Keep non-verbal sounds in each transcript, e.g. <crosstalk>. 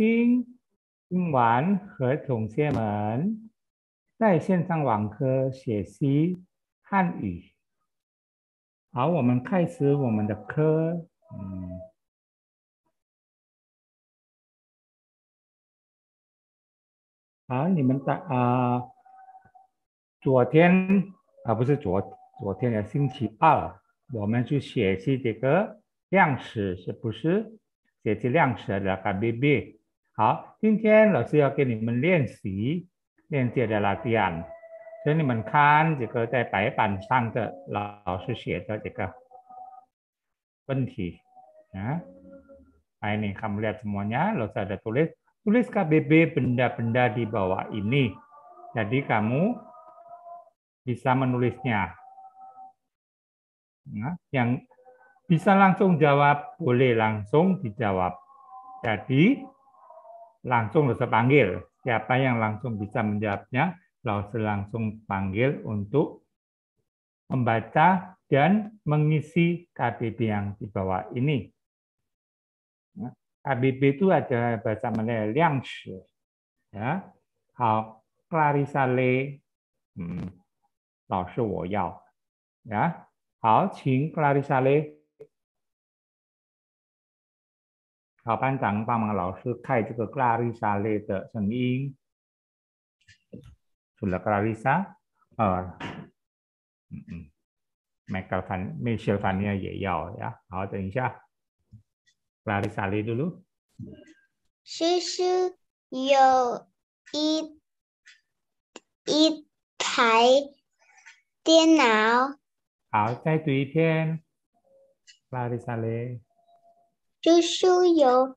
听，听完和同学们在线上网课学习汉语。好，我们开始我们的课。嗯，好，你们的啊，昨天啊不是昨昨天的星期二，我们去学习这个量词，是不是？学习量词的“个、B。个”。好，今天老师要给你们练习练习的拉丁语，所以你们看这个在白板上的老师写的这个问题，啊，ini kamu lihat semuanya, lalu tulis KBB benda-benda di bawah ini. Jadi kamu bisa menulisnya. Nah, yang bisa langsung jawab, boleh langsung dijawab. Jadi langsung harus panggil. Siapa yang langsung bisa menjawabnya, harus langsung panggil untuk membaca dan mengisi KBB yang di bawah ini. KBB itu ada bahasa Melayu yang ya, Clarissa klarisale, hmm, 老师我要，ya, hal Clarissa Le 好，班长帮忙老师开这个 c l a r 类的声音。除了 c l a r i 嗯嗯，麦克凡、麦切尔凡也要呀。好，等一下 c l a r i s 叔叔有一一台电脑。好，再读一篇。c l a r 叔叔有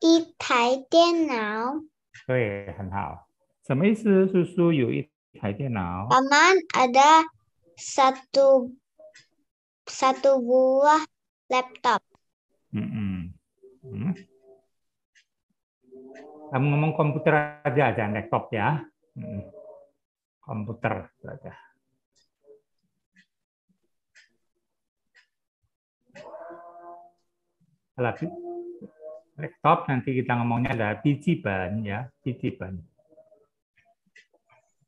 一台电脑。对，很好。什么意思？叔叔有一台电脑。Paman ada satu satu buah laptop. 嗯嗯嗯。Kamu Hmm. ngomong komputer aja, jangan laptop ya. Komputer aja. laptop nanti kita ngomongnya adalah ban ya, ban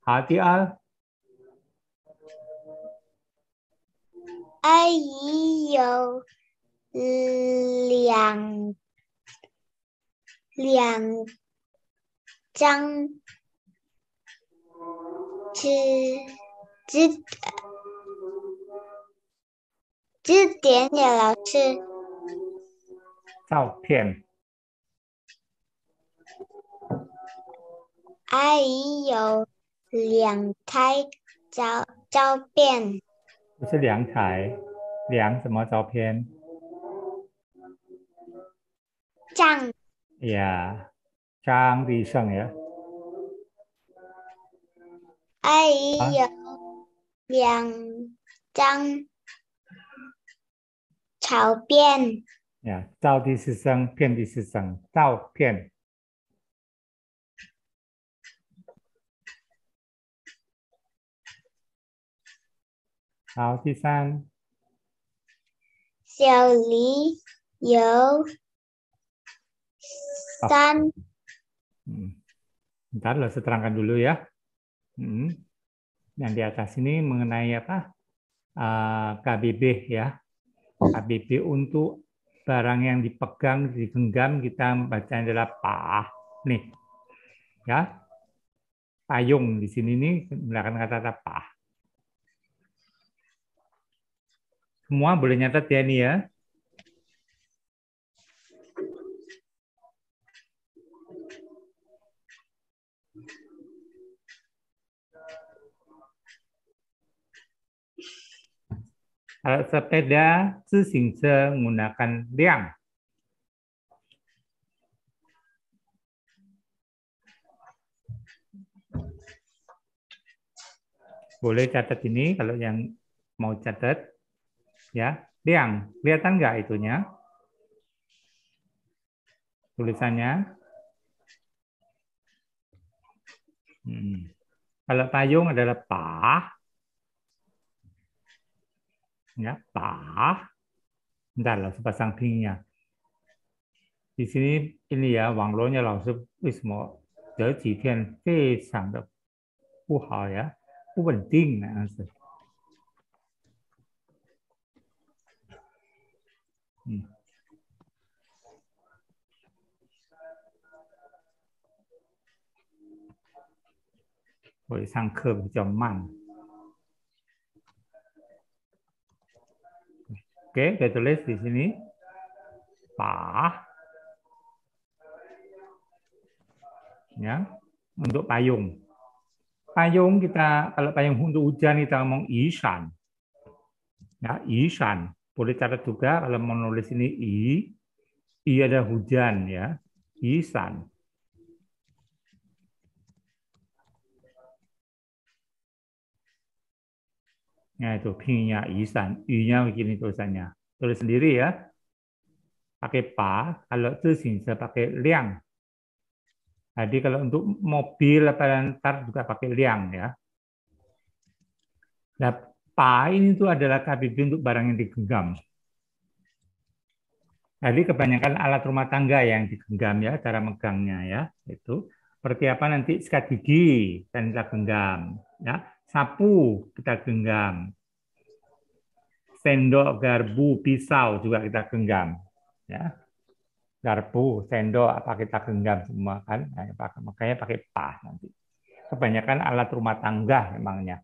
Hati al. Ayo liang liang zhang zhi zhi zhi 指点点老师照片。阿姨有两台照照片。不是两台，两什么照片？张。呀，张的生呀。阿姨有两张照片。呀，造地是生，遍地是生，照片。好，第三，小李有三。嗯，bentar loh, saya dulu ya. Yang di atas ini mengenai apa? Ah, KBB ya. KBB untuk barang yang dipegang, digenggam kita baca adalah pa. Nih. Ya. Payung di sini ini menggunakan kata-kata Semua boleh nyatet ya ini ya. Kalau sepeda sesingse menggunakan liang. Boleh catat ini kalau yang mau catat. Ya, liang. Kelihatan nggak itunya? Tulisannya. Hmm. Kalau payung adalah pah, là ya ba dan langsung pasang pinnya di sini ini ya Wang Luo nya langsung 为什么这几天非常的不好呀，不稳定那样子。嗯，我上课比较慢。Oke, kita tulis di sini. Pa. Ya, untuk payung. Payung kita, kalau payung untuk hujan kita ngomong isan. Ya, isan. Boleh cara juga kalau menulis ini i, i ada hujan ya, isan. Ya itu pinya isan, yunya begini tulisannya. Tulis sendiri ya. Pakai pa, kalau itu saya pakai liang. Jadi kalau untuk mobil atau ntar juga pakai liang ya. Nah, pa ini itu adalah KBB untuk barang yang digenggam. Jadi kebanyakan alat rumah tangga yang digenggam ya, cara megangnya ya, itu seperti apa nanti sikat gigi dan kita genggam ya sapu kita genggam, sendok, garpu, pisau juga kita genggam. Ya. Garpu, sendok, apa kita genggam semua kan? Nah, makanya pakai pas nanti. Kebanyakan alat rumah tangga emangnya.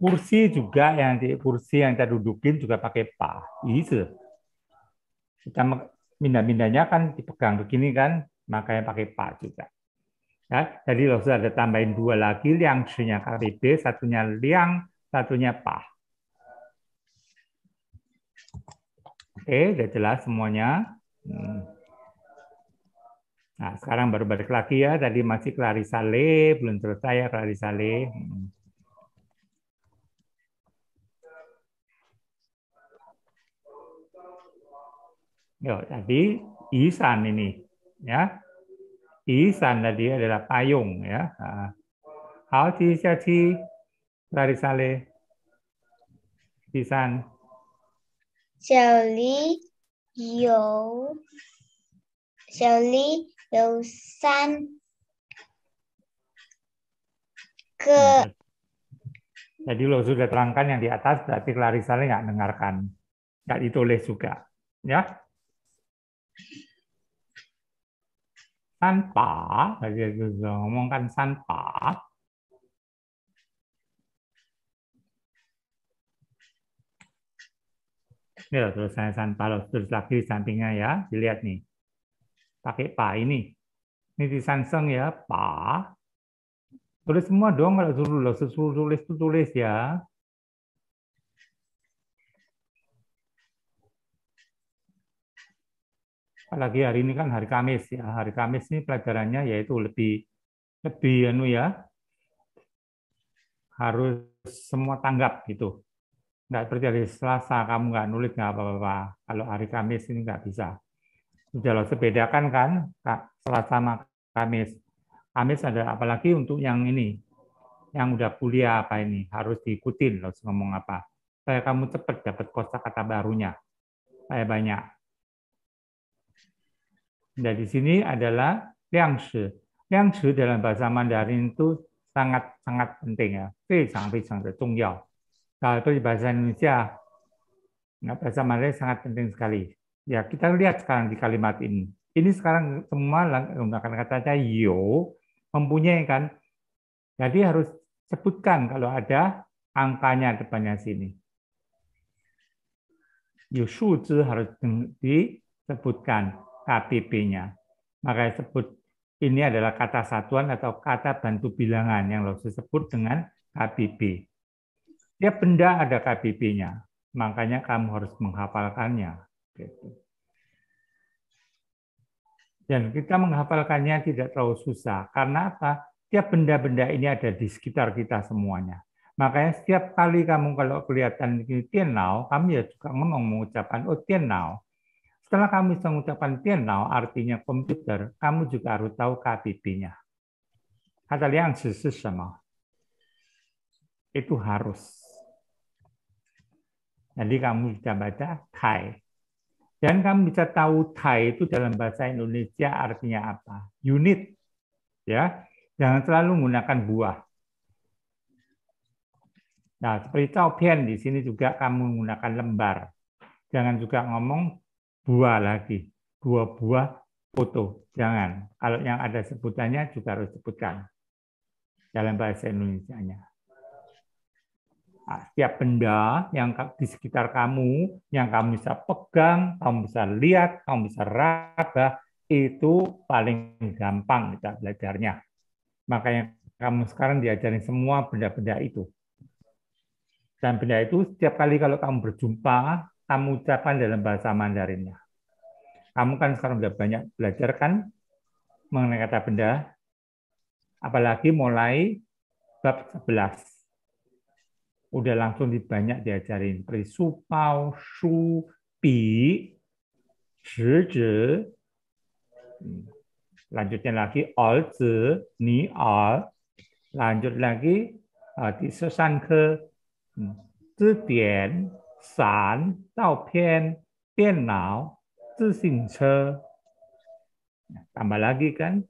Kursi juga yang nanti kursi yang kita dudukin juga pakai pa. Itu. Iya. Kita mindah-mindahnya kan dipegang begini kan, makanya pakai pa juga. Ya, jadi loh sudah ada tambahin dua lagi liang shunya karide, satunya liang, satunya pa. Oke, udah jelas semuanya. Hmm. Nah, sekarang baru balik lagi ya. Tadi masih Clarissa Le, belum selesai ya Clarissa Le. Hmm. Yo, tadi Isan ini ya Isan tadi adalah payung ya. Ah. hal ti jadi dari sale ihsan. Sally yo Sally san ke hmm. jadi lo sudah terangkan yang di atas tapi Larisale nggak dengarkan, nggak ditulis juga, ya. tanpa tadi itu sudah ngomongkan tanpa ini loh tulisannya tanpa loh terus lagi di sampingnya ya dilihat nih pakai pa ini ini di Samsung ya pa tulis semua dong kalau suruh lo suruh tulis tuh tulis ya apalagi hari ini kan hari Kamis ya hari Kamis ini pelajarannya yaitu lebih lebih anu ya harus semua tanggap gitu nggak terjadi Selasa kamu nggak nulis nggak apa-apa kalau hari Kamis ini nggak bisa sudah lo sebedakan kan Selasa sama Kamis Kamis ada apalagi untuk yang ini yang udah kuliah apa ini harus diikutin loh ngomong apa supaya kamu cepet dapat kosakata barunya supaya banyak Nah, di sini adalah liang Liang shi dalam bahasa Mandarin itu sangat-sangat penting ya. Sangat-sangat penting. Kalau itu di bahasa Indonesia, nah, bahasa Mandarin sangat penting sekali. Ya, kita lihat sekarang di kalimat ini. Ini sekarang semua menggunakan katanya yo, mempunyai kan. Jadi harus sebutkan kalau ada angkanya depannya sini. Yo, shuzi harus disebutkan. KBP-nya. makanya sebut ini adalah kata satuan atau kata bantu bilangan yang harus disebut dengan KBB. Setiap benda ada KBB-nya, makanya kamu harus menghafalkannya. Gitu. Dan kita menghafalkannya tidak terlalu susah. Karena apa? Setiap benda-benda ini ada di sekitar kita semuanya. Makanya setiap kali kamu kalau kelihatan ini tienau, kamu ya juga ngomong mengucapkan oh tienau. Setelah kamu bisa mengucapkan piano, artinya komputer, kamu juga harus tahu KBB-nya. Kata yang sama. Itu harus. Jadi kamu bisa baca Thai. Dan kamu bisa tahu Thai itu dalam bahasa Indonesia artinya apa. Unit. ya Jangan selalu menggunakan buah. Nah, seperti Taupian di sini juga kamu menggunakan lembar. Jangan juga ngomong buah lagi, buah buah foto. Jangan. Kalau yang ada sebutannya juga harus sebutkan dalam bahasa Indonesia-nya. Nah, setiap benda yang di sekitar kamu, yang kamu bisa pegang, kamu bisa lihat, kamu bisa raba, itu paling gampang kita belajarnya. Makanya kamu sekarang diajarin semua benda-benda itu. Dan benda itu setiap kali kalau kamu berjumpa kamu ucapkan dalam bahasa Mandarinnya. Kamu kan sekarang sudah banyak belajar kan mengenai kata benda, apalagi mulai bab 11. Udah langsung dibanyak diajarin. Seperti su, pao, shu, shi, Lanjutnya lagi, ol, zi, ni, al. Lanjut lagi, eh, di susan ke, hmm, zi, dian, 伞、照片、电脑、自行车. Tambah lagi kan?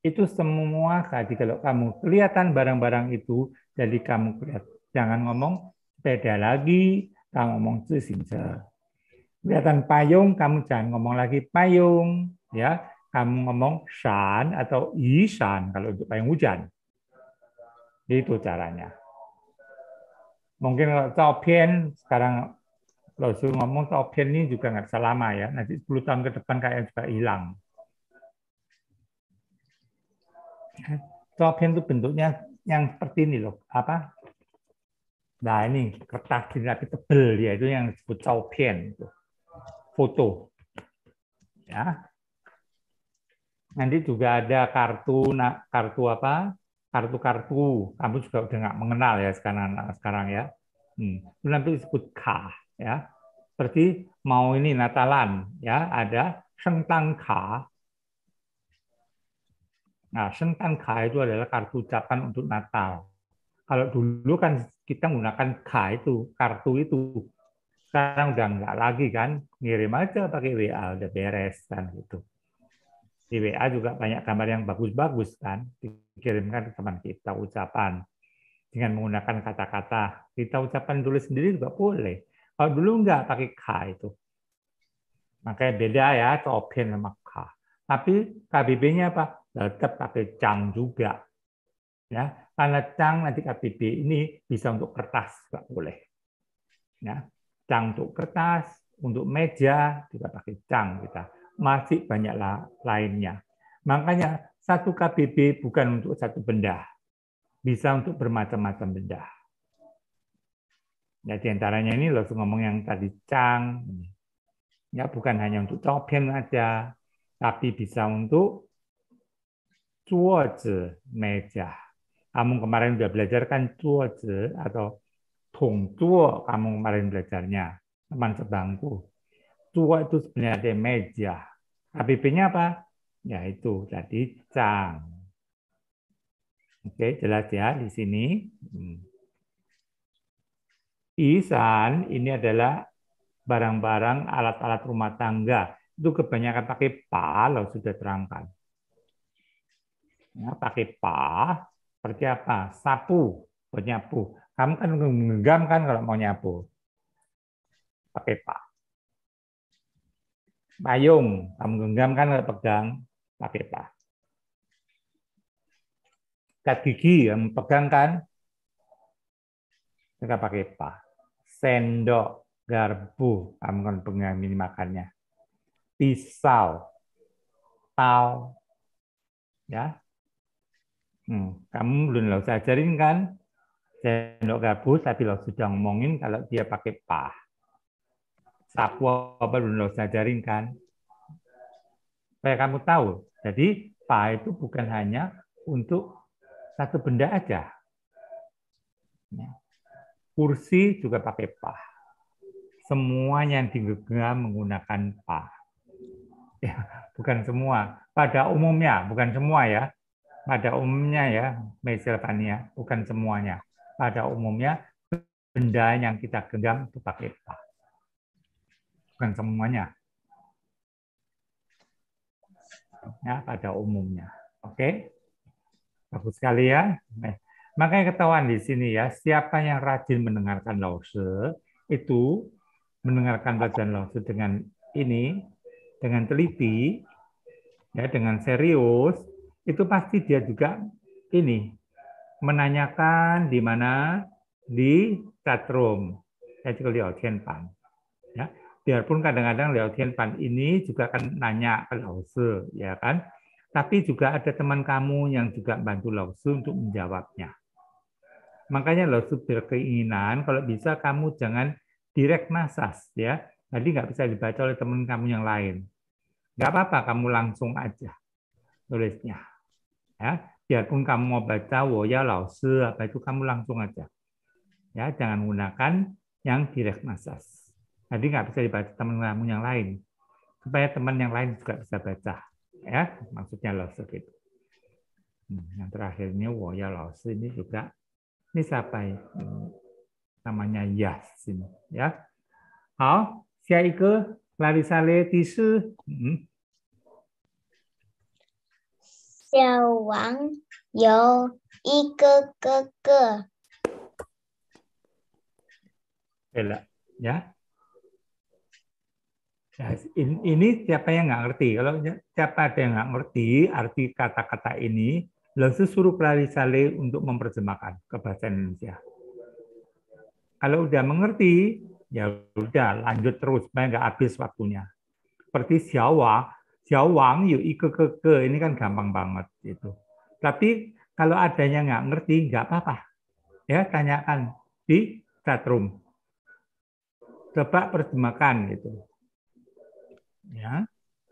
Itu semua tadi kalau kamu kelihatan barang-barang itu, jadi kamu kelihatan. Jangan ngomong sepeda lagi, kamu ngomong zising Kelihatan payung, kamu jangan ngomong lagi payung. ya Kamu ngomong shan atau isan kalau untuk payung hujan. Itu caranya mungkin kalau Taopian sekarang lo suruh ngomong Taopian ini juga nggak selama ya. Nanti 10 tahun ke depan kayak juga hilang. Taopian itu bentuknya yang seperti ini loh. Apa? Nah ini kertas ini tapi tebel ya itu yang disebut Taopian itu. Foto. Ya. Nanti juga ada kartu kartu apa? kartu-kartu kamu juga udah nggak mengenal ya sekarang sekarang ya hmm. nanti disebut ka ya seperti mau ini Natalan ya ada sentang ka nah sentang ka itu adalah kartu ucapan untuk Natal kalau dulu kan kita menggunakan ka itu kartu itu sekarang udah nggak lagi kan ngirim aja pakai WA udah beres kan gitu di WA juga banyak gambar yang bagus-bagus kan di dikirimkan ke teman kita ucapan dengan menggunakan kata-kata kita ucapan dulu sendiri juga boleh kalau dulu enggak pakai k itu makanya beda ya topin sama k tapi KBB-nya apa tetap pakai cang juga ya karena cang nanti KBB ini bisa untuk kertas nggak boleh ya cang untuk kertas untuk meja juga pakai cang kita masih banyak lainnya makanya satu KBB bukan untuk satu benda, bisa untuk bermacam-macam benda. Ya, di antaranya ini langsung ngomong yang tadi cang, ya bukan hanya untuk congpian aja, tapi bisa untuk cuozi meja. Kamu kemarin sudah belajar kan cuozi atau tong cuo kamu kemarin belajarnya teman sebangku. Cuo itu sebenarnya meja. KBB-nya apa? Ya itu tadi cang. Oke, jelas ya di sini. Hmm. Isan ini adalah barang-barang alat-alat rumah tangga. Itu kebanyakan pakai pa, lo sudah terangkan. Ya, pakai pa, seperti apa? Sapu, buat nyapu. Kamu kan menggenggam kan kalau mau nyapu. Pakai pa payung, kamu genggam kan kalau pegang papilla. Sikat gigi yang memegang kan kita pakai pa. Sendok, garpu, kamu kan pegang ini makannya. Pisau, tal, ya. Hmm, kamu belum lo ajarin kan sendok garpu, tapi lo sudah ngomongin kalau dia pakai pa. Sapu apa belum lo ajarin kan? Supaya kamu tahu jadi pa itu bukan hanya untuk satu benda aja. Ya. Kursi juga pakai pa. Semua yang digenggam menggunakan pa. Ya, bukan semua. Pada umumnya, bukan semua ya. Pada umumnya ya, Meselvania, bukan semuanya. Pada umumnya, benda yang kita genggam itu pakai pa. Bukan semuanya ya pada umumnya. Oke, okay? bagus sekali ya. Nah, makanya ketahuan di sini ya, siapa yang rajin mendengarkan lause itu mendengarkan pelajaran lause dengan ini, dengan teliti, ya dengan serius, itu pasti dia juga ini menanyakan di mana di chatroom, ya di audienpan. Ya, biarpun kadang-kadang lewat Pan ini juga akan nanya ke Lause, ya kan? Tapi juga ada teman kamu yang juga bantu Lause untuk menjawabnya. Makanya Lause berkeinginan kalau bisa kamu jangan direct masas, ya. Tadi nggak bisa dibaca oleh teman kamu yang lain. Nggak apa-apa, kamu langsung aja tulisnya. Ya, biarpun kamu mau baca ya lause apa itu kamu langsung aja. Ya, jangan gunakan yang direct masas. Nanti nggak bisa dibaca teman kamu yang lain. Supaya teman yang lain juga bisa baca. Ya, maksudnya seperti itu hmm, Yang terakhir ini ya loh ini juga ini siapa namanya Yas ini ya. Xiao hmm. Wang yo ke ke ya Nah, ini siapa yang nggak ngerti? Kalau siapa ada yang nggak ngerti arti kata-kata ini, langsung suruh pelari sale untuk memperjemahkan ke bahasa Indonesia. Kalau udah mengerti, ya udah lanjut terus, supaya nggak habis waktunya. Seperti siawa, siawang, yuk ike ke ke, ini kan gampang banget itu. Tapi kalau adanya nggak ngerti, nggak apa-apa. Ya tanyakan di chatroom. Coba perjemahkan gitu Ya.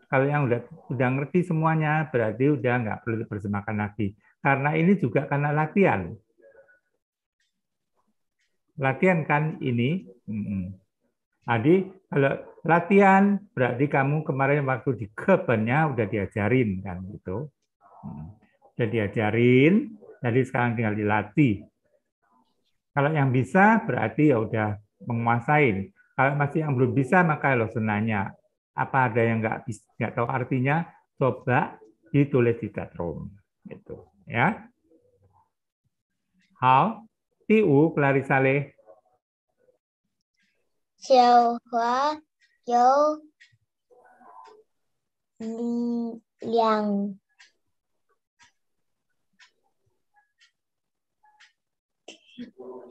Kalau yang udah udah ngerti semuanya berarti udah nggak perlu diperjemahkan lagi. Karena ini juga karena latihan. Latihan kan ini. tadi kalau latihan berarti kamu kemarin waktu di kebannya udah diajarin kan gitu. Mm. Udah diajarin, jadi sekarang tinggal dilatih. Kalau yang bisa berarti ya udah menguasai. Kalau masih yang belum bisa maka lo senanya apa ada yang nggak nggak tahu artinya coba ditulis di room itu ya how tiu Clarissa Le Xiaohua you Li Liang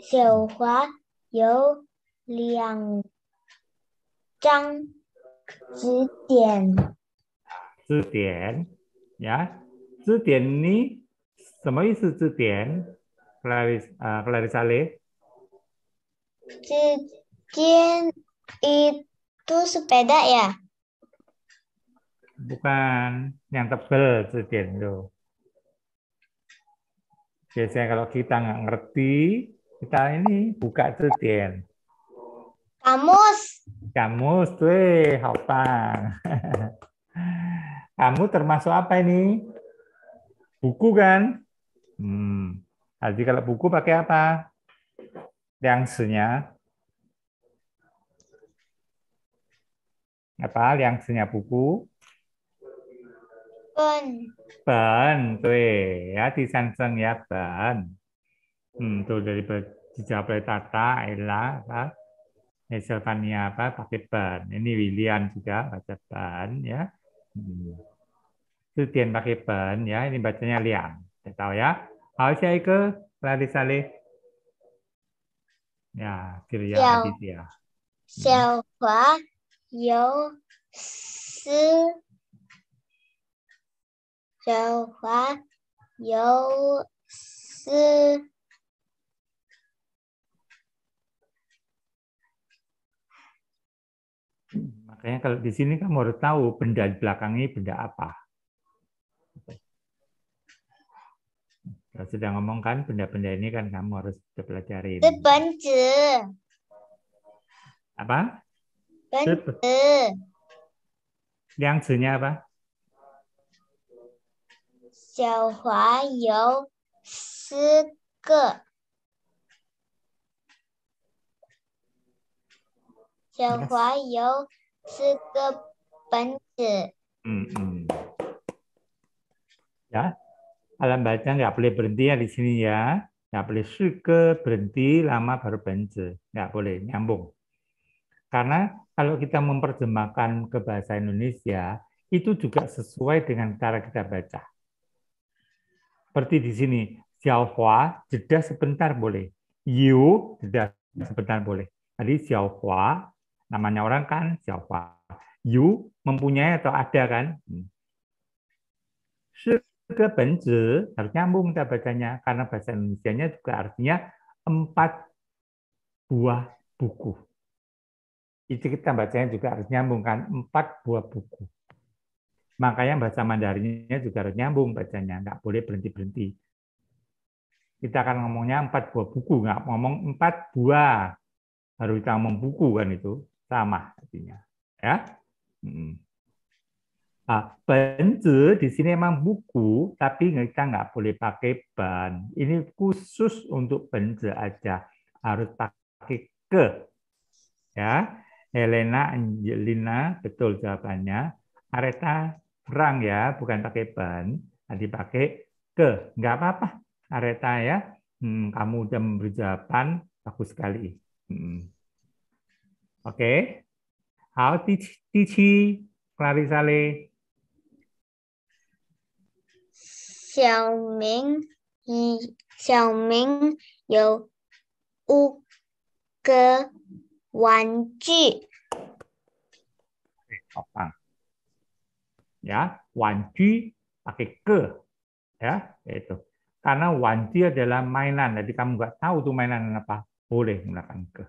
Xiaohua you Liang Zhang 字典。字典呀，字典 ini 什么意思？字典，Claris 啊，Claris Ale。字典 itu sepeda ya? Bukan, yang tebel zeden itu. Biasanya kalau kita nggak ngerti, kita ini buka zeden. Kamus. Kamus, tuh, hafal. Kamu termasuk apa ini? Buku kan? Hmm. Jadi kalau buku pakai apa? Liangsinya. Apa liangsinya buku? Ben. Ben, tuh ya di Samsung ya ben. Hmm, tuh dari dijawab oleh Tata, Ella, apa? Pennsylvania apa pakai ban. Ini William juga baca ban ya. Sutian pakai ban ya. Ini bacanya Liam. Saya tahu ya. How shall ke lari Larissa Ya, Surya Aditya. Selva Yo Si Selva Yo Si Makanya kalau di sini kamu harus tahu benda di belakang ini benda apa. Kalau sudah ngomong kan benda-benda ini kan kamu harus pelajari. Benci. Apa? Benci. Yang nya apa? Xiaohua you si ke. Yu 是个本子。Hmm, ya, alam baca nggak boleh berhenti ya di sini ya. Nggak boleh suka berhenti lama baru benci. Nggak boleh, nyambung. Karena kalau kita memperjemahkan ke bahasa Indonesia, itu juga sesuai dengan cara kita baca. Seperti di sini, Xiaohua, jeda sebentar boleh. Yu, jeda sebentar boleh. Tadi Xiaohua, Namanya orang kan siapa? You mempunyai atau ada kan? Hmm. Si benci, harus nyambung kita bacanya. Karena bahasa Indonesia-nya juga artinya empat buah buku. Itu kita bacanya juga harus nyambung kan, empat buah buku. Makanya bahasa Mandarinnya juga harus nyambung bacanya, nggak boleh berhenti-berhenti. Kita akan ngomongnya empat buah buku, nggak ngomong empat buah. baru kita ngomong buku kan itu ramah artinya ya hmm. ah benzi di sini emang buku tapi kita nggak boleh pakai ban ini khusus untuk benzi aja harus pakai ke ya Helena Angelina betul jawabannya Areta perang ya bukan pakai ban tadi pakai ke nggak apa-apa Areta ya hmm, kamu udah memberi jawaban bagus sekali hmm. Oke, OK，好，第七第七，哪里啥嘞？小明一小明有五个玩具。好棒！Ya, wanji pakai ke. Ya, itu. Karena wanji adalah mainan, jadi kamu nggak tahu tuh mainan apa, boleh menggunakan ke.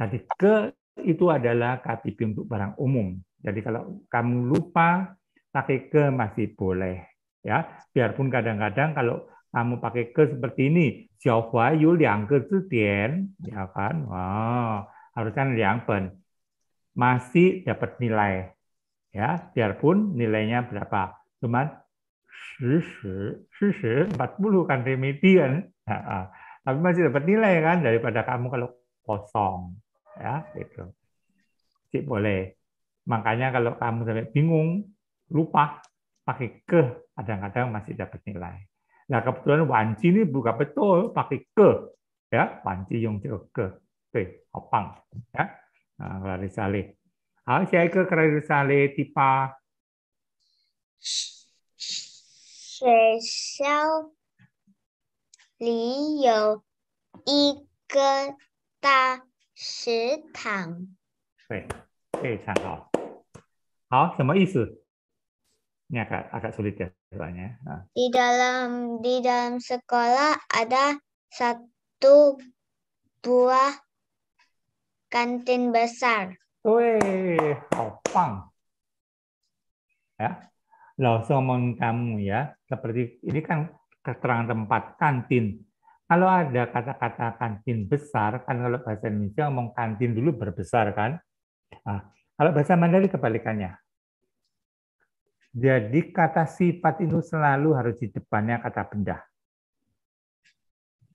Jadi ke itu adalah KTP untuk barang umum. Jadi kalau kamu lupa pakai ke masih boleh ya. Biarpun kadang-kadang kalau kamu pakai ke seperti ini, Xiaohua yu liang ke zutian, ya kan? wah harusnya liang pen. Masih dapat nilai. Ya, biarpun nilainya berapa. Cuman 10, 40 kan remedian. tapi masih dapat nilai kan daripada kamu kalau kosong ya gitu sih boleh makanya kalau kamu sampai bingung lupa pakai ke kadang-kadang masih dapat nilai nah kebetulan panci ini buka betul pakai ke ya wanci yang ke ke opang ya nah, sale saya ke sale tipa Sri 里有一根大食堂。对，非常好。好，什么意思？Ini dalam di dalam sekolah ada satu buah kantin besar. Wih, opang. Ya, langsung mengkamu ya. Seperti ini kan keterangan tempat kantin. Kalau ada kata-kata kantin besar, kan kalau bahasa Indonesia ngomong kantin dulu berbesar kan. Nah, kalau bahasa Mandarin kebalikannya. Jadi kata sifat itu selalu harus di depannya kata benda.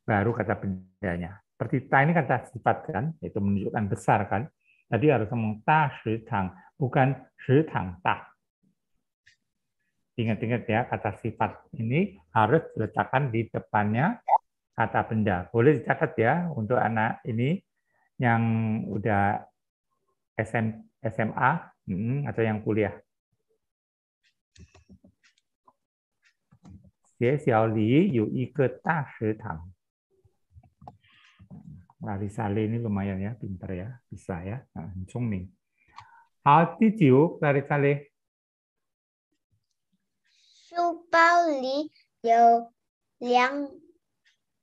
Baru kata bendanya. Seperti ta ini kata sifat kan, itu menunjukkan besar kan. Tadi harus ngomong ta shi tang, bukan shi tang ta. Ingat-ingat ya, kata sifat ini harus diletakkan di depannya kata benda. Boleh dicatat ya untuk anak ini yang udah SM, SMA atau yang kuliah. Xie Xiao Li Yu Ke Ta Shi Tang. Lari Sale ini lumayan ya, pintar ya, bisa ya, nah, nih. Hal did you, Lari Sale? Su Bao Li Yu Liang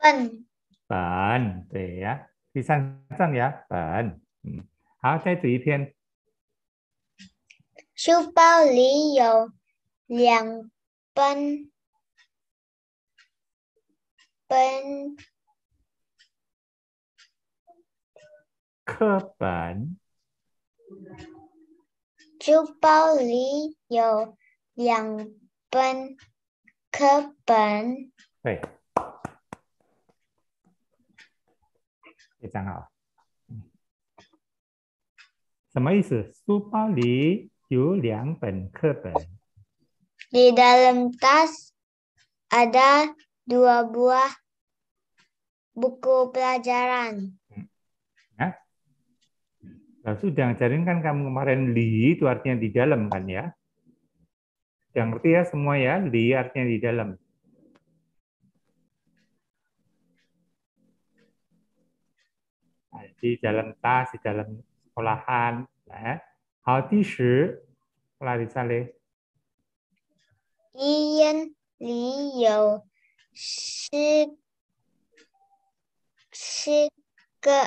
本，本，对呀，第三张呀，本，嗯，好，再读一篇。书包里有两本本课本，书包里有两本课本，对。非常好。什么意思？书包里有两本课本。Di dalam tas ada dua buah buku pelajaran. Ya. Nah, sudah ngajarin kan kamu kemarin li itu artinya di dalam kan ya. Yang ngerti ya semua ya, li artinya di dalam. di dalam tas, di dalam sekolahan. Nah, hal di Larissa Le. Ian Li Yau Shi Shi Ge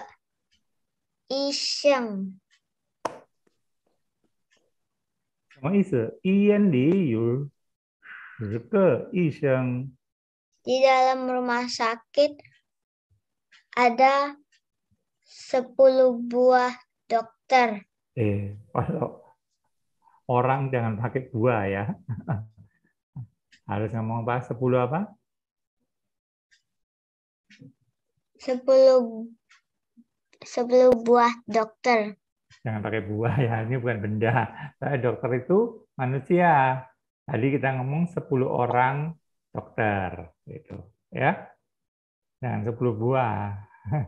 Yi Sheng. Di dalam rumah sakit ada sepuluh buah dokter. Eh, kalau orang jangan pakai buah ya. <laughs> Harus ngomong apa? Sepuluh apa? Sepuluh sepuluh buah dokter. Jangan pakai buah ya, ini bukan benda. Saya dokter itu manusia. Tadi kita ngomong sepuluh orang dokter gitu, ya. Jangan sepuluh buah. <laughs>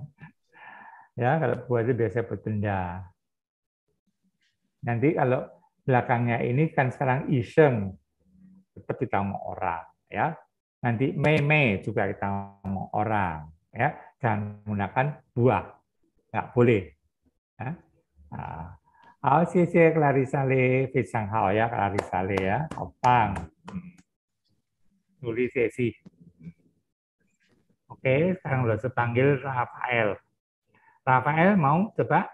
Ya, kalau buah itu biasa bertunda. Nanti kalau belakangnya ini kan sekarang iseng kita mau orang, ya. Nanti Mei Mei juga kita mau orang, ya. dan menggunakan buah, nggak boleh. Ya. Ah, ah, le ya, ya, Opang. Tulis sih. Oke, sekarang lo sepanggil Rafael. Rafael mau coba?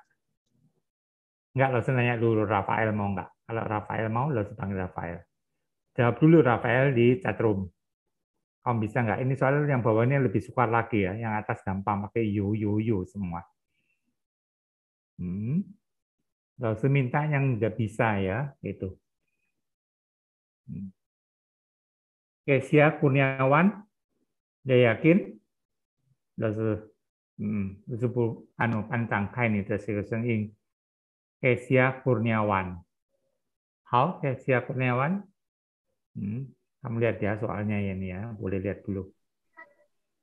Enggak, lo nanya dulu Rafael mau enggak? Kalau Rafael mau, lo panggil Rafael. Jawab dulu Rafael di chatroom. Kamu bisa enggak? Ini soalnya yang bawahnya lebih sukar lagi ya. Yang atas gampang pakai yu, yu, yu semua. Hmm. Lo minta yang nggak bisa ya, gitu. Hmm. Kesia Kurniawan, dia yakin? Hmm, sebelum anu panjang kain itu sekarang ing Kesia Kurniawan. How Kesia Kurniawan? Hmm, kamu lihat ya soalnya ya nih ya, boleh lihat dulu.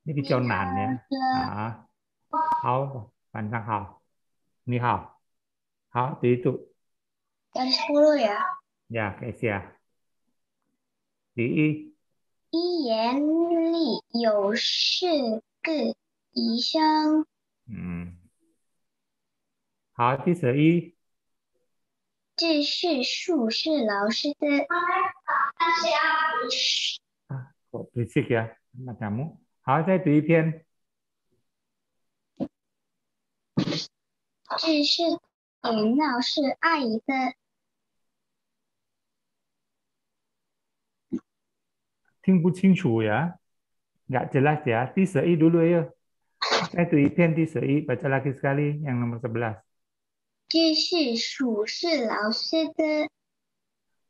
Ini ya. iya, ah, di Chonan ya. Ah, how pancang how? Ini how? How itu? Yang sepuluh ya. Ya, Kesia. Di I. Ian Li Yu Shi Ge 医生，嗯，好，第十一，知识数是老师的。啊，不好，再读一篇。这是点老师阿姨的，听不清楚呀，再来第十一读了 Itu di Tisui, baca lagi sekali yang nomor sebelas. 11.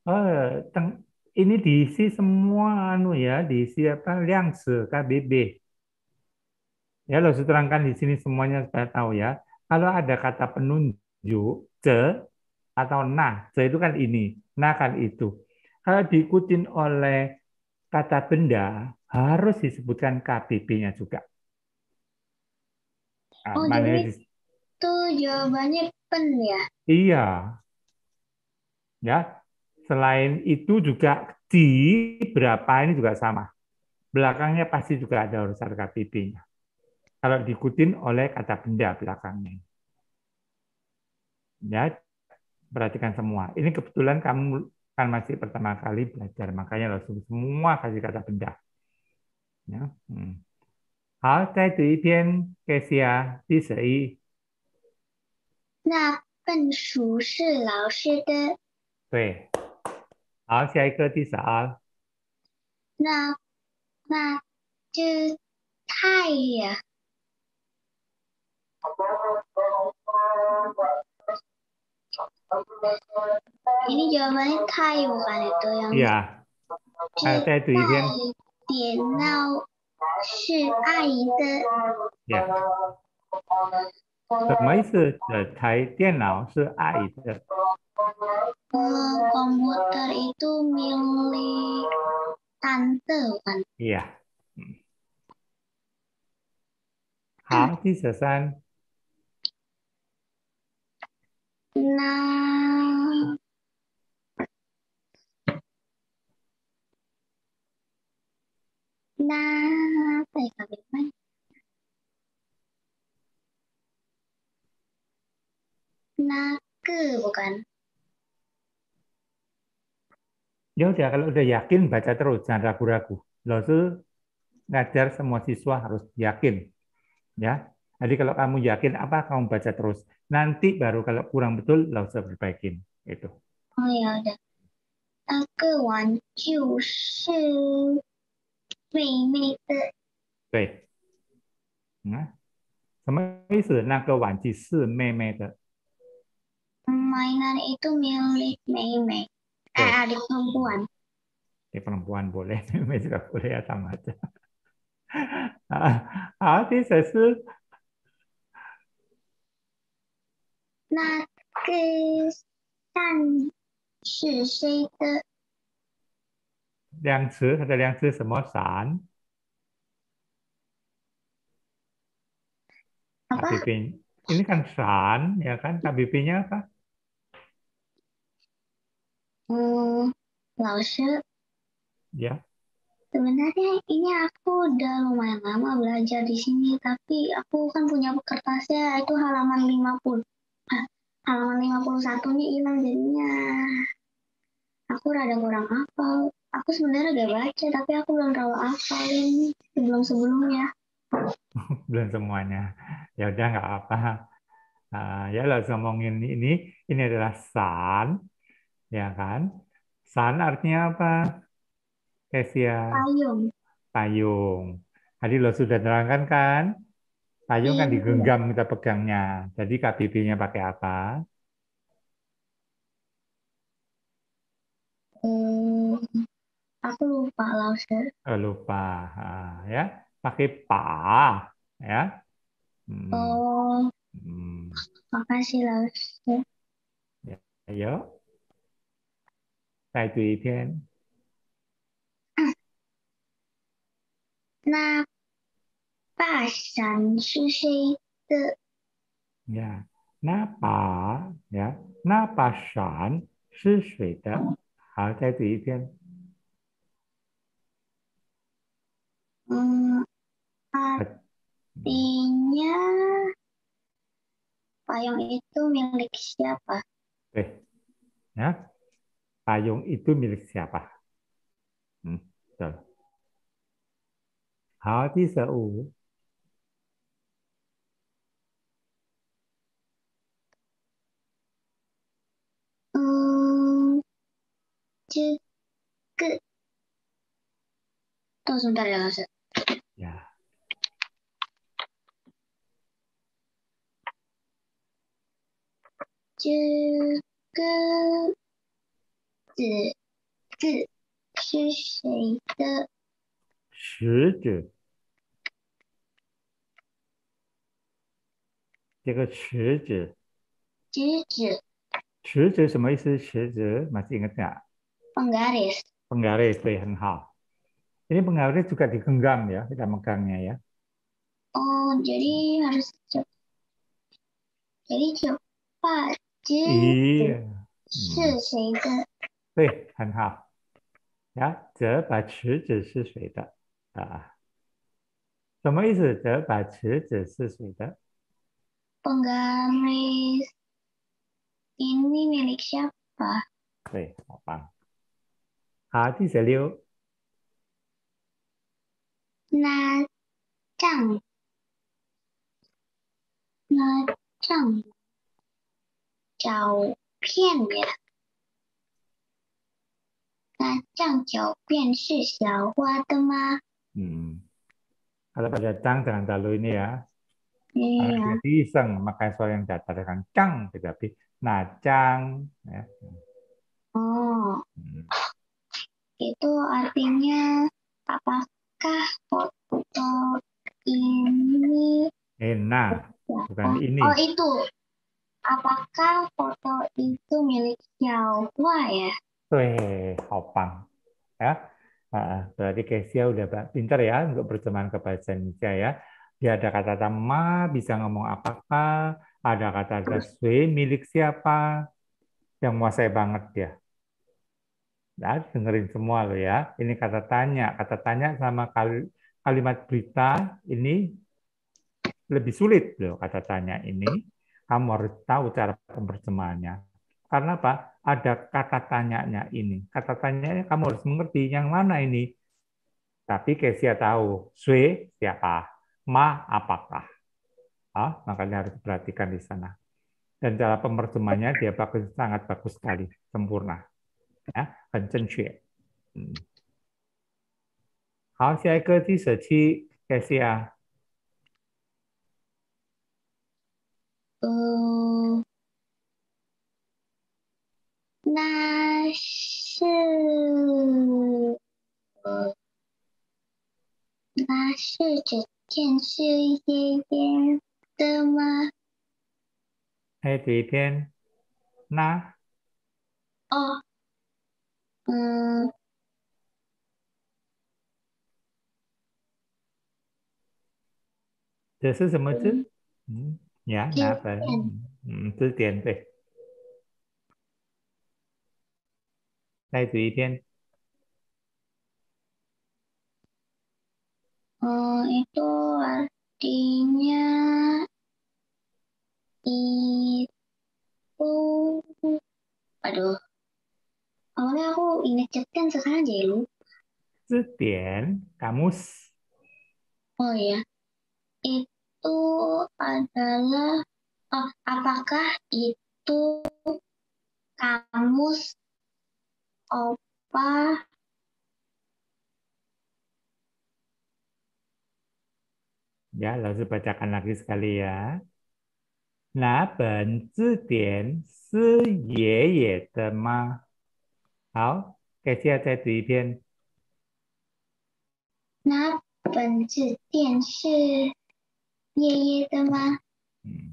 Oh, teng ini diisi semua anu ya, diisi apa? se KBB. Ya, lo terangkan di sini semuanya supaya tahu ya. Kalau ada kata penunjuk ce atau nah, ce itu kan ini, nah kan itu. Kalau diikutin oleh kata benda, harus disebutkan KBB-nya juga. Ah, oh, jadi itu jawabannya pen ya? Iya. Ya. Selain itu juga di berapa ini juga sama. Belakangnya pasti juga ada huruf sarka pp Kalau diikutin oleh kata benda belakangnya. Ya, perhatikan semua. Ini kebetulan kamu kan masih pertama kali belajar, makanya langsung semua kasih kata benda. Ya. Hmm. 好，再读一篇《盖西亚》第十一。那本书是老师的。对。好，下一个第十二。那，那就太阳。太对啊。再再读一遍。是阿姨的。什么意思？这台电脑是阿姨的。Nah, apa ya bukan? Ya udah, kalau udah yakin baca terus, jangan ragu-ragu. lo tuh ngajar semua siswa harus yakin. ya. Jadi kalau kamu yakin apa, kamu baca terus. Nanti baru kalau kurang betul, lo langsung perbaikin. Itu. Oh ya udah. aku 妹妹的。对。嗯？什么意思？那个玩具是妹妹的。Mainan itu milik 妹妹，eh adik perempuan。adik perempuan boleh，妹妹 juga boleh sama aja。啊，好，第三是。那个伞是谁的？量词，它的量词什么伞？apa? Tapi ini kan san ya kan Tapi nya apa? Hmm, eh, Lause. Ya. Sebenarnya ini aku udah lumayan lama belajar di sini, tapi aku kan punya kertasnya itu halaman lima puluh. Ah, halaman 51-nya hilang jadinya. Aku rada kurang hafal aku sebenarnya gak baca tapi aku belum tahu apa ini sebelum sebelumnya <laughs> belum semuanya ya udah nggak apa uh, ah, ya loh, ngomongin ini ini ini adalah san ya kan san artinya apa Kesia payung payung tadi lo sudah terangkan kan payung kan digenggam iya. kita pegangnya jadi KBB-nya pakai apa 我忘老师。我忘了啊，呀，用“把”呀。哦。嗯，我感谢老师。呀，来，再读一遍。那把伞是谁的？呀，那把呀，那把伞是谁的？好，再读一遍。Hmm, artinya payung itu milik siapa? Oke. Eh, ya, payung itu milik siapa? Hmm, Hal di se'u juga. Tuh sebentar ya, Kak. 知根子字是谁的？食指，这个食指。食指。食指什么意思？食指 masih ingat nggak? Penggaris. Penggaris, ya, hal. Ini penggaris juga digenggam ya, kita megangnya ya. Oh, jadi harus cepat, jadi cepat. 咦，是谁的？对，很好。呀，这把尺子是谁的？啊？什么意思？这把尺子是谁的 p 格 n g a m i s i l s p 对，好吧。好，第十六。那这样。那这样。狡片也。那酱片是小花的吗？Hmm. pada cang dengan dalu ini ya. Iya. Jadi seng makanya suara yang datar dengan cang tetapi najang ya. Oh. Hmm. Itu artinya apakah foto ini? Eh, nah, bukan ini. Oh, itu apakah foto itu milik Hua ya? Wih, hopang. Ya, berarti Kesia udah pinter ya untuk berteman ke bahasa Indonesia ya. Dia ada kata tama bisa ngomong apakah, ada kata-kata milik siapa, yang menguasai banget dia. Nah, dengerin semua lo ya. Ini kata tanya. Kata tanya sama kal kalimat berita ini lebih sulit loh kata tanya ini kamu harus tahu cara pemberjemahannya. Karena apa? Ada kata tanyanya ini. Kata tanyanya kamu harus mengerti yang mana ini. Tapi Kesia tahu, Swe siapa, Ma apakah. Ah, makanya harus diperhatikan di sana. Dan cara pemberjemahannya dia bagus, sangat bagus sekali, sempurna. Ya, saya Xue. Hmm. Kesia. 那是那是指电视爷爷的吗？哎，几天？那哦，嗯。这是什么字？嗯，呀，拿本，嗯，字典对。赖子一天 Oh, nah, itu artinya itu aduh awalnya aku ingat cetian sekarang jadi lupa cetian kamus oh ya itu adalah oh, apakah itu kamus opa ya lalu bacakan lagi sekali ya na ben zi dian si ye ye de ma hao ke xia zai zi na ben zi dian si ye ye de ma hmm.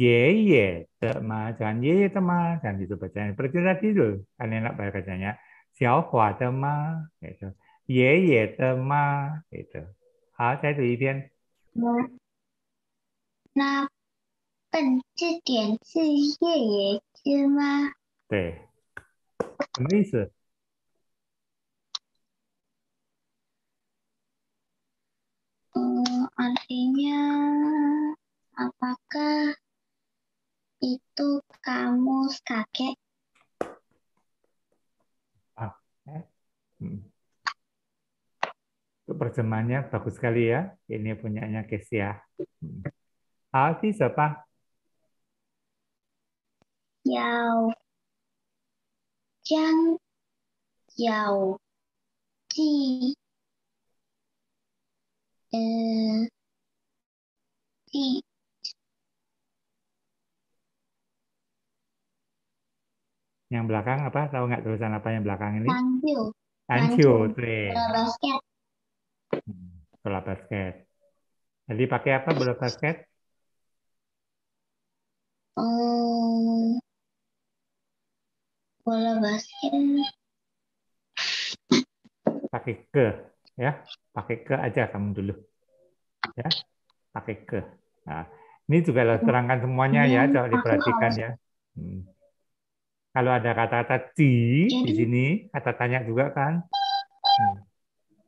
Yeye tema jangan yeye tema jangan gitu bacanya seperti tadi itu kan enak bacanya xiao hua tema gitu yeye tema gitu. Oh, artinya apakah itu kamus kakek? Ah, eh. hmm. perjemahannya bagus sekali ya. Ini punyanya Kesia. Hmm. siapa? Yao. Jiang Yao. Ji. Eh. Ji. Yang belakang apa? Tahu nggak tulisan apa yang belakang ini? Tancio. Tancio, bola basket. bola hmm, basket. Jadi pakai apa bola basket? Um, bola basket. Pakai ke, ya. Pakai ke aja kamu dulu. Ya, pakai ke. Nah, ini juga terangkan semuanya ya, hmm, coba diperhatikan ya. Hmm. Kalau ada kata-kata di di sini, kata tanya juga kan. Hmm.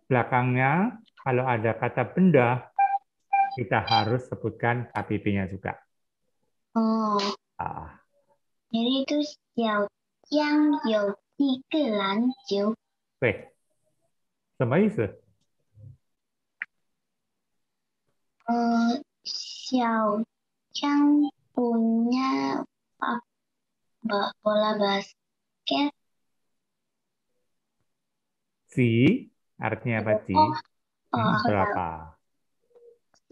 Belakangnya, kalau ada kata benda, kita harus sebutkan KPP-nya juga. Oh. Ah. Jadi itu yang yang yang lanjut. Baik. Sama bola basket. Si artinya apa si? Oh, oh hmm, aku berapa?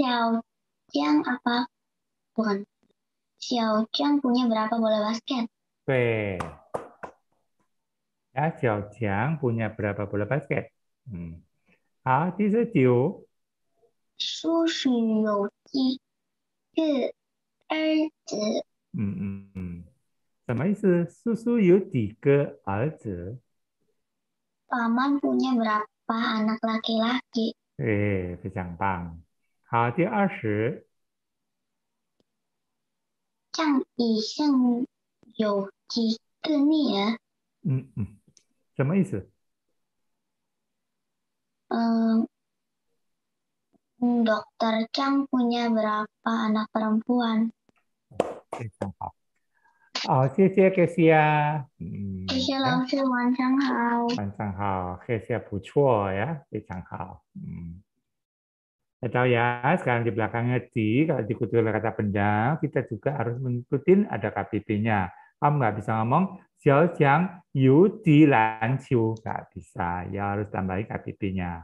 Xiaojiang apa? Bukan. Xiaojiang punya berapa bola basket? B. Ya, Xiaojiang punya berapa bola basket? di Hmm. A, 第十九。叔叔有一个儿子。嗯嗯嗯。什么意思？叔叔有几个儿子？Paman punya berapa anak laki-laki？对，非常棒。好，第二十。张以胜有几个女儿？嗯嗯，什么意思？嗯，Dokter Chang punya berapa anak perempuan？非常好。哦，谢谢，谢谢。嗯，谢谢老师，晚上好。晚上好，谢谢，不错呀，非常好。Hmm. Oh, Atau ya. Ya. Hmm. ya, sekarang di belakangnya di, kalau diikuti oleh kata benda kita juga harus mengikuti ada KPP-nya. Kamu nggak bisa ngomong, xiao xiang yu di lan qiu. Nggak bisa, ya harus tambahin KPP-nya.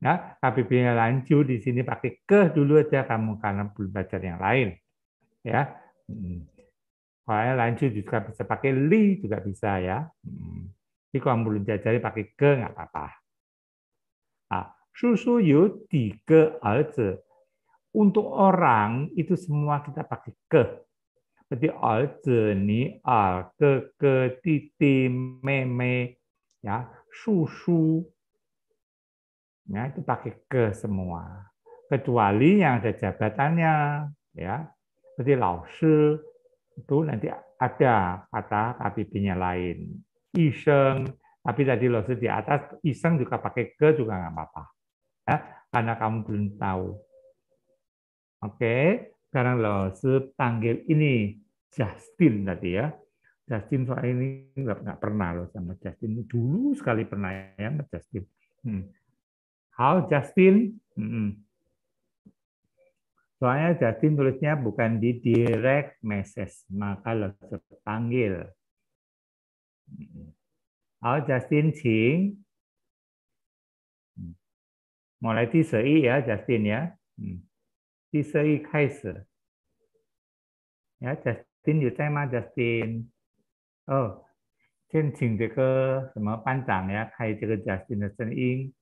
Nah, ya, KPP-nya lan qiu di sini pakai ke dulu aja kamu karena belum belajar yang lain. Ya. Hmm. Makanya lanjut juga bisa pakai li juga bisa ya. Jadi hmm. kalau belum diajari pakai ke nggak apa-apa. Ah, susu yu ke alze. Untuk orang itu semua kita pakai ke. Seperti alze ni al ke ke titi meme ya susu Nah itu pakai ke semua kecuali yang ada jabatannya ya seperti lao itu nanti ada kata tapi nya lain. Iseng, tapi tadi lo di atas iseng juga pakai ke juga nggak apa-apa. Ya, karena kamu belum tahu. Oke, sekarang loh panggil ini Justin tadi ya. Justin soal ini nggak, pernah lo sama Justin. Dulu sekali pernah ya sama Justin. Hmm. How Justin? Hmm. Soalnya Justin tulisnya bukan di direct message, maka lo panggil. Oh, Justin Ching. Mulai di sei ya, Justin ya. Hmm. Di sei kaisa. Ya, Justin 有在吗？Justin。哦，先请这个什么班长呀，开这个 Justin Oh ya, 的声音。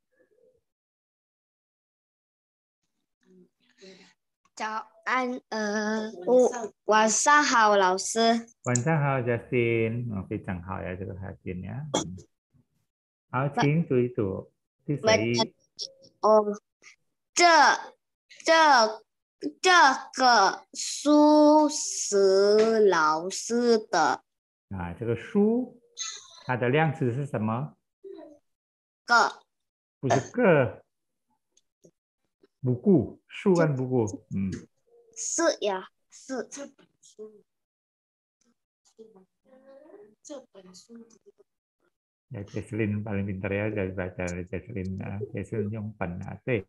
早安，呃，我晚上好，老师。晚上好，嘉欣，非常好呀，这个孩子呀。好，请读一读，第十一。哦，这这这个书是老师的。啊，这个书，它的量词是什么？个，不是个。书，书完书，嗯，是呀，是这本书。杰斯琳，最厉害的，读杰斯琳啊，杰斯琳用本啊，对。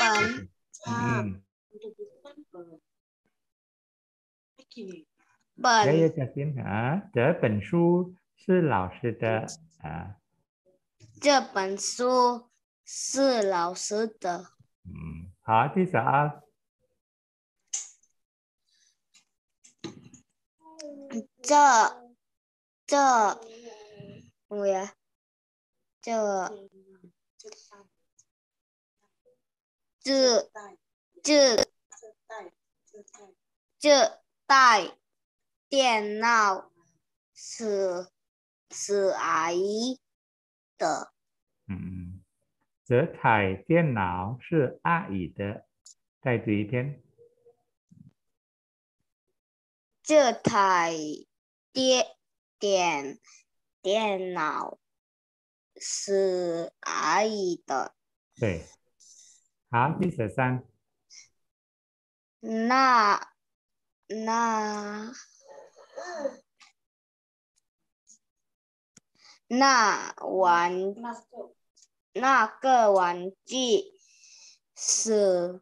本。嗯。不要小心啊！这本书是老师的啊。这本书是老师的。嗯。好，第啥？这这我呀？这这这这带电脑是阿姨的。嗯。这台电脑是阿姨的，再读一遍。这台电电电脑是阿姨的。对。好，第十三。那、那、那玩。那那个玩具是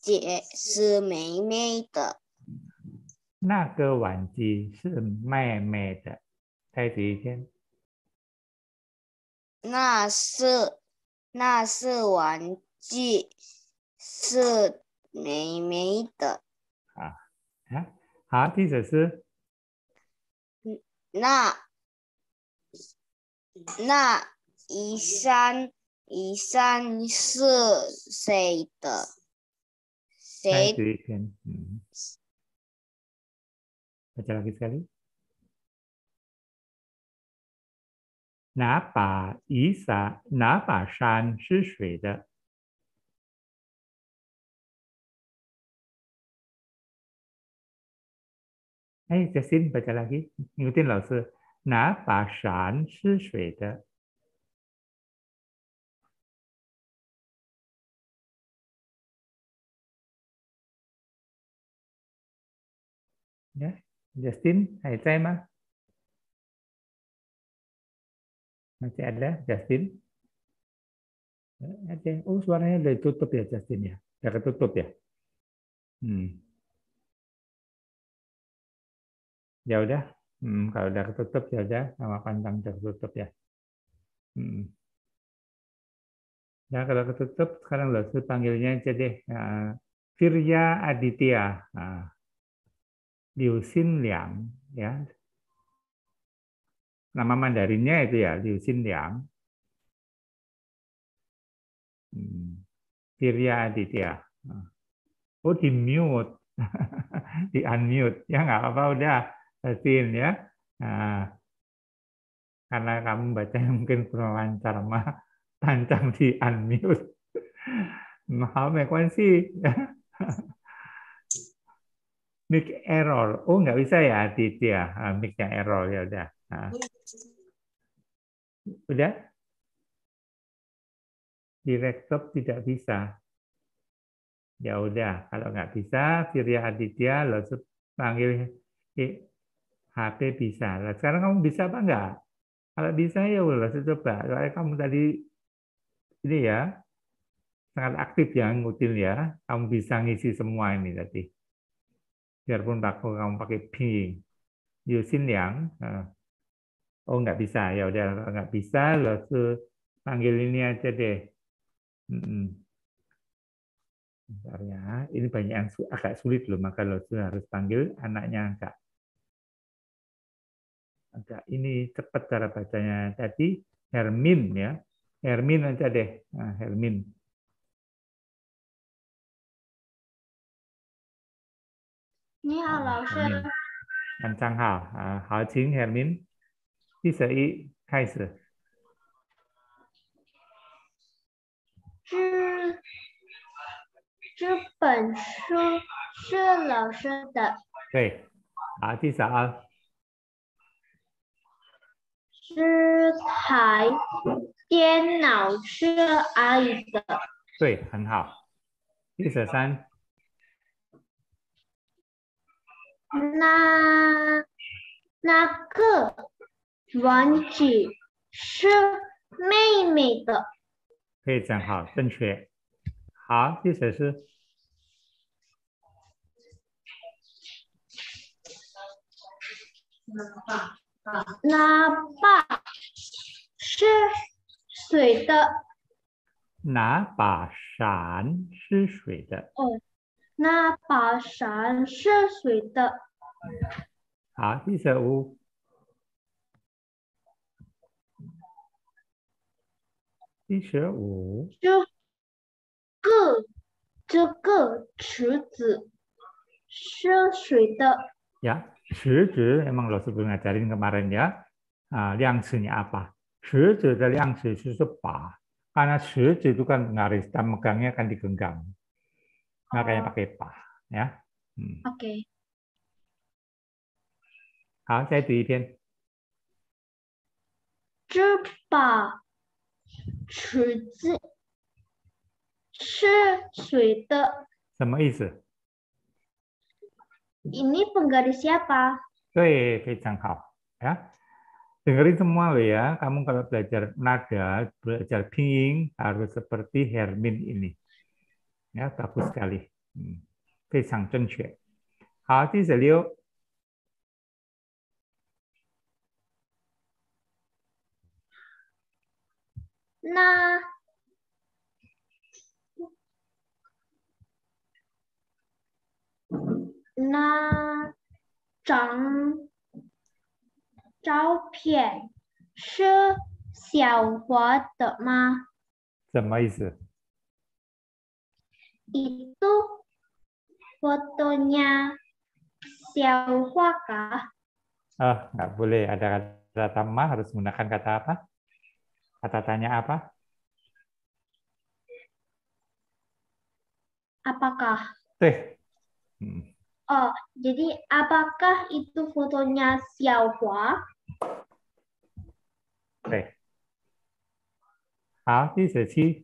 姐是妹妹的。那个玩具是妹妹的，再读一遍。那是那是玩具是妹妹的。啊啊好，第四是，那那一山。以上是谁的？谁？来一遍，嗯，大来一次。哪把雨伞？哪把山是水的？哎，再听，大家来听，有点老师，哪把伞是水的？Ya, Justin, hai Taima. Masih ada Justin? Ya, oke, oh suaranya udah tutup ya Justin ya. Udah ketutup ya. Hmm. Ya udah, hmm, kalau udah ketutup ya udah sama pantang udah ketutup ya. Hmm. Ya kalau ketutup sekarang loh panggilnya aja deh. Firya ah, Aditya. Uh. Liu Xin Liang ya. Nama Mandarinnya itu ya Liu Xin Liang. Hmm. Aditya. Nah. Oh di mute, <laughs> di unmute ya nggak apa-apa udah Xin ya. Nah, karena kamu baca mungkin kurang lancar mah tancap di unmute. <laughs> Mahal frekuensi sih <laughs> mic error. Oh, nggak bisa ya, Adit ya. Ah, mic-nya error ya udah. Ah. Udah? Di laptop tidak bisa. Ya udah, kalau nggak bisa, Surya Aditya langsung panggil HP bisa. Nah, sekarang kamu bisa apa nggak? Kalau bisa ya udah coba. kalau kamu tadi ini ya sangat aktif ya ngutin ya. Kamu bisa ngisi semua ini tadi biarpun aku kamu pakai being Yusin yang oh nggak bisa ya udah nggak bisa lo panggil ini aja deh Bentar ya ini banyak yang agak sulit loh maka lo harus panggil anaknya agak agak ini cepat cara bacanya tadi Hermin ya Hermin aja deh nah, Hermin 你好，老师。晚上好啊，好，请小明。第十一，开始。这这本书是老师的。对，啊，第十二。是台电脑是阿姨的。对，很好。第十三。那那个玩具是妹妹的。非常好，正确。好，第三是哪把？哪把是水的？哪把伞是水的？哦。那把伞是谁的？好，第十五。第十五。这个这个池子是谁的？Ya, shizi emang lo sebelum ngajarin kemarin ya. Uh, liangsinya apa? Shizi Karena digenggam nggak kayak pakai pa ya hmm. oke okay. 好，再读一遍。这把尺子是谁的？什么意思？Ini penggaris ya. Dengerin semua lo ya, kamu kalau belajar nada, belajar pinyin harus seperti Hermin ini. 呀，棒极了！非常亲切。那那张照片是小华的吗？什么意思？itu fotonya Xiaohua kah? Oh, nggak boleh. Ada kata tamah harus menggunakan kata apa? Kata tanya apa? Apakah? Teh. Hmm. Oh, jadi apakah itu fotonya Xiaohua? Teh. sih.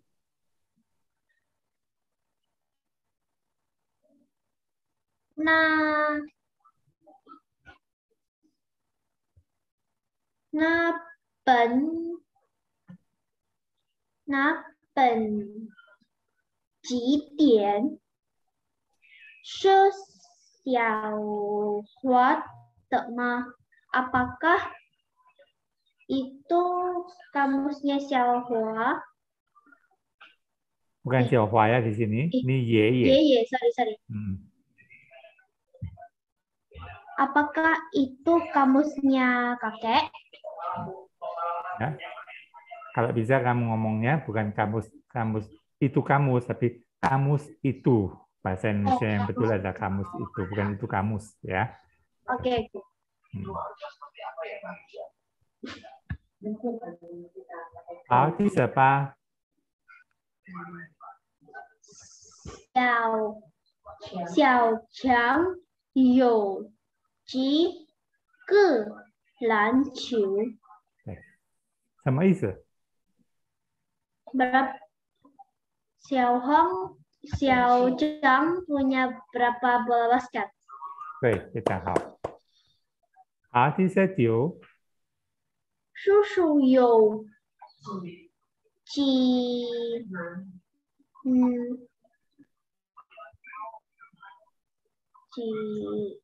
na na pen, na pen, ji dian shi xiao de ma apakah itu kamusnya Xiaohua? Bukan Xiaohua ya di sini, ini Ye Ye. Ye Ye, sorry sorry. Hmm. Apakah itu kamusnya kakek? Ya. Kalau bisa kamu ngomongnya bukan kamus kamus itu kamus tapi kamus itu bahasa Indonesia oh, yang betul ada kamus itu bukan itu kamus ya. Oke. Okay. Hmm. Arti siapa? Xiao Xiao Chang Yu Xiao Hong Xiao Zhang punya berapa bola basket? Baik, kita hal. A di sedio. Susu yo. Ji. Hmm. Ji.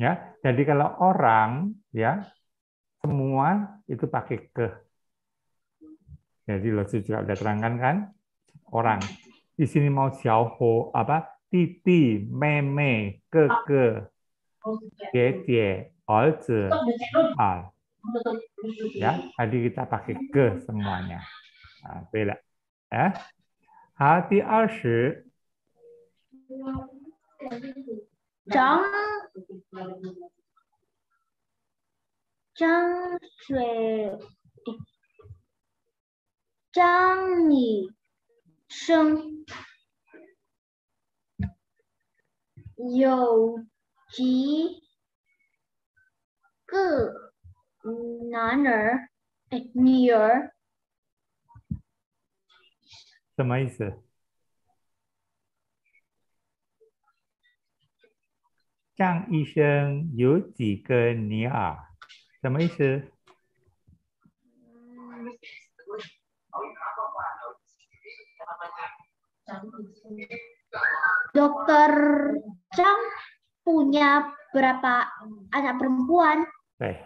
Ya, jadi kalau orang ya semua itu pakai ke. Jadi lo juga udah terangkan kan orang. Di sini mau xiaoho apa titi, meme, keke, jie, iya. jie. 儿子啊，呀，这里我们用“个”所有啊，对吧？好，第二十，张，张水张里生有几？ke nanner at near Dokter Chang punya berapa anak perempuan? 对，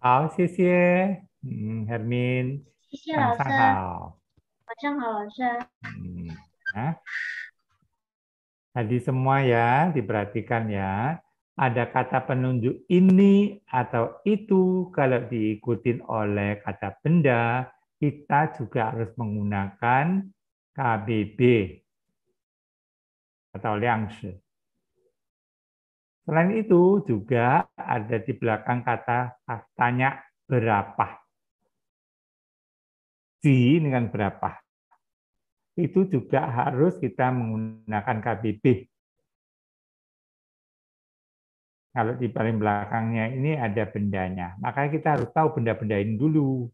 好，谢谢，嗯，Hermin，谢谢老师，晚上好，晚上好，老师，嗯，nah. Hmm, hmm, Tadi semua ya, diperhatikan ya. Ada kata penunjuk ini atau itu kalau diikutin oleh kata benda, kita juga harus menggunakan KBB atau liangshi. Selain itu juga ada di belakang kata tanya berapa. Di ini kan berapa. Itu juga harus kita menggunakan KBB. Kalau di paling belakangnya ini ada bendanya. Makanya kita harus tahu benda-benda ini dulu.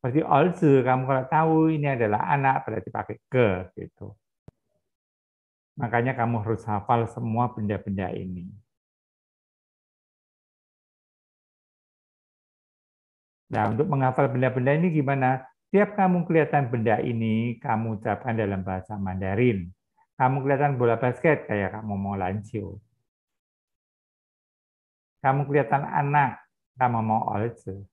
Seperti also, kamu kalau tahu ini adalah anak, berarti pakai ke. gitu. Makanya kamu harus hafal semua benda-benda ini. Nah, untuk menghafal benda-benda ini gimana? Tiap kamu kelihatan benda ini, kamu ucapkan dalam bahasa Mandarin. Kamu kelihatan bola basket, kayak kamu mau lancio. Kamu kelihatan anak, kamu mau olce.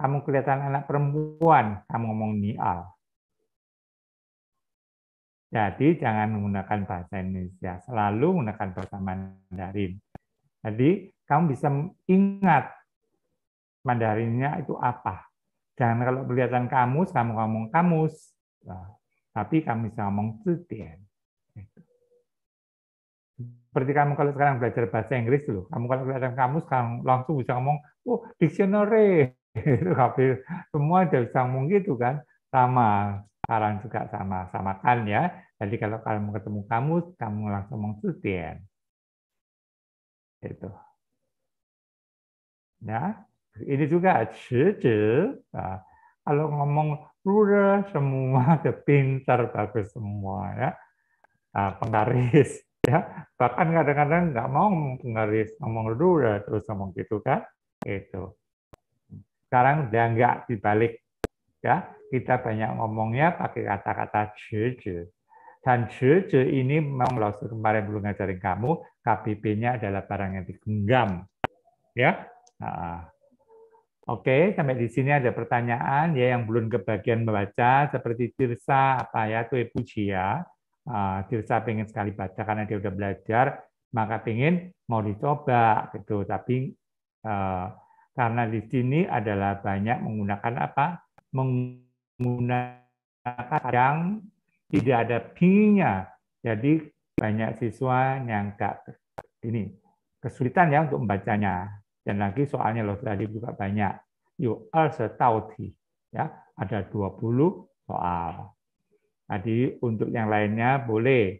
Kamu kelihatan anak perempuan, kamu ngomong nial. Jadi jangan menggunakan bahasa Indonesia, selalu menggunakan bahasa Mandarin. Jadi kamu bisa ingat Mandarinnya itu apa. Jangan kalau kelihatan kamus, kamu ngomong kamus. Nah, tapi kamu bisa ngomong tutian. Seperti kamu kalau sekarang belajar bahasa Inggris dulu, kamu kalau kelihatan kamus, kamu langsung bisa ngomong, oh, dictionary. <laughs> Itu Semua dia bisa ngomong gitu kan. Sama, sekarang juga sama, sama kan ya. Jadi kalau kamu ketemu kamus, kamu langsung ngomong cutian. Itu. Ya, ini juga cici. Nah, kalau ngomong plural semua <laughs> ya pintar bagus semua ya. Nah, penggaris <laughs> ya. Bahkan kadang-kadang nggak mau ngomong penggaris, ngomong plural terus ngomong gitu kan. Itu. Sekarang dia nggak dibalik ya. Kita banyak ngomongnya pakai kata-kata cici. Dan jeje ini memang loh kemarin belum ngajarin kamu, KBP-nya adalah barang yang digenggam. Ya, nah, Oke, sampai di sini ada pertanyaan ya yang belum kebagian membaca seperti Tirsa apa ya tuh Puji ya. Tirsa pengen sekali baca karena dia udah belajar, maka pengen mau dicoba gitu. Tapi eh, karena di sini adalah banyak menggunakan apa? Menggunakan yang tidak ada pingnya. Jadi banyak siswa yang nggak ini kesulitan ya untuk membacanya. Dan lagi soalnya loh tadi juga banyak. You are setauti. Ya, ada 20 soal. Tadi untuk yang lainnya boleh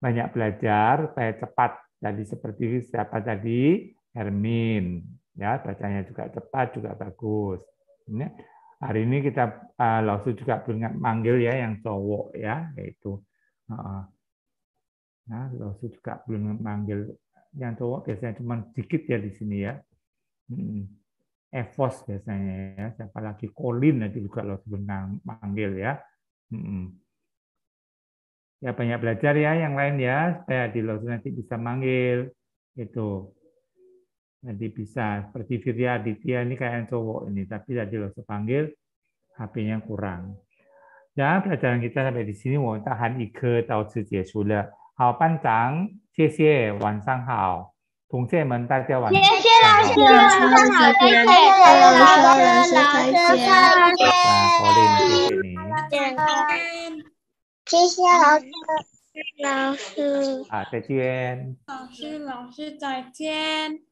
banyak belajar supaya cepat. Jadi seperti siapa tadi Hermin, ya bacanya juga cepat juga bagus. Ini hari ini kita uh, eh, langsung juga ingat manggil ya yang cowok ya yaitu. Uh, nah, ya, langsung juga belum manggil yang cowok biasanya cuma sedikit ya di sini ya. Evos biasanya ya, siapa lagi Colin nanti juga lo sebenarnya manggil ya. Ya banyak belajar ya yang lain ya, supaya di lo nanti bisa manggil itu. Nanti bisa seperti Virya Aditya ini kayak cowok ini, tapi tadi lo sepanggil HP-nya kurang. Ya, pelajaran kita sampai di sini. tahan Hal pantang. 谢谢，晚上好，同学们，大家晚上好，谢谢老师，晚上好，谢谢老师，老师再见，再见，谢谢老师，老师，再见，老师老师再见。